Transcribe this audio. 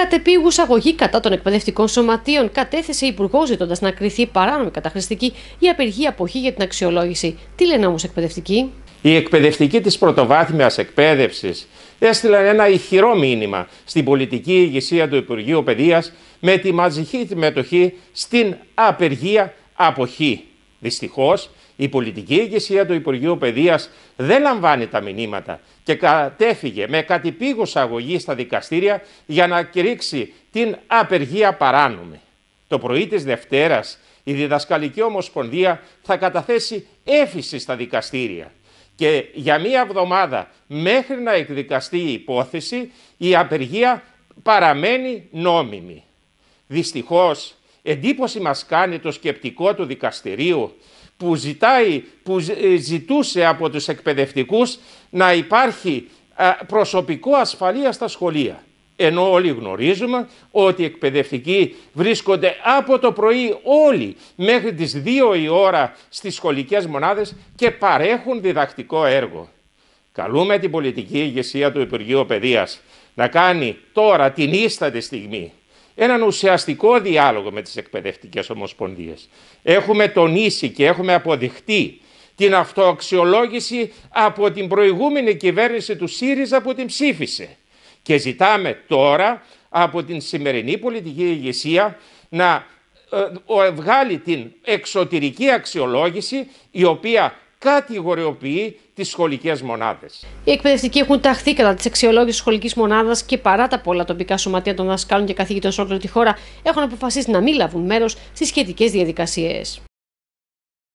κατεπίγουσα αγωγή κατά των εκπαιδευτικών σωματείων κατέθεσε η Υπουργός να κριθεί παράνομη καταχρηστική η απεργία αποχή για την αξιολόγηση. Τι λένε όμως εκπαιδευτικοί. Οι εκπαιδευτικοί της πρωτοβάθμιας εκπαίδευσης έστειλαν ένα ηχηρό μήνυμα στην πολιτική ηγεσία του Υπουργείου Παιδείας με τη μαζική συμμετοχή στην απεργία αποχή. Δυστυχώς, η πολιτική ηγεσία του Υπουργείου Παιδείας δεν λαμβάνει τα μηνύματα και κατέφυγε με κατυπήγουσα αγωγή στα δικαστήρια για να κηρύξει την απεργία παράνομη. Το πρωί της Δευτέρας, η Διδασκαλική Ομοσπονδία θα καταθέσει έφηση στα δικαστήρια και για μία εβδομάδα μέχρι να εκδικαστεί η υπόθεση η απεργία παραμένει νόμιμη. Δυστυχώς Εντύπωση μας κάνει το σκεπτικό του δικαστηρίου που, ζητάει, που ε, ζητούσε από τους εκπαιδευτικούς να υπάρχει ε, προσωπικό ασφαλείας στα σχολεία. Ενώ όλοι γνωρίζουμε ότι οι εκπαιδευτικοί βρίσκονται από το πρωί όλοι μέχρι τις 2 η ώρα στις σχολικές μονάδες και παρέχουν διδακτικό έργο. Καλούμε την πολιτική ηγεσία του Υπουργείου Παιδείας να κάνει τώρα την ίστατη στιγμή έναν ουσιαστικό διάλογο με τις εκπαιδευτικές ομοσπονδίες. Έχουμε τονίσει και έχουμε αποδειχτεί την αυτοαξιολόγηση από την προηγούμενη κυβέρνηση του ΣΥΡΙΖΑ που την ψήφισε. Και ζητάμε τώρα από την σημερινή πολιτική ηγεσία να ε, βγάλει την εξωτερική αξιολόγηση η οποία κατηγοριοποιεί τις σχολικές μονάδες. Οι εκπαιδευτικοί έχουν ταχθεί κατά της αξιολόγησης της σχολικής μονάδας και παρά τα πολλά τοπικά σωματεία των δασκάλων και καθηγητών σε όλη τη χώρα έχουν αποφασίσει να μην λάβουν μέρος στις σχετικές διαδικασίες.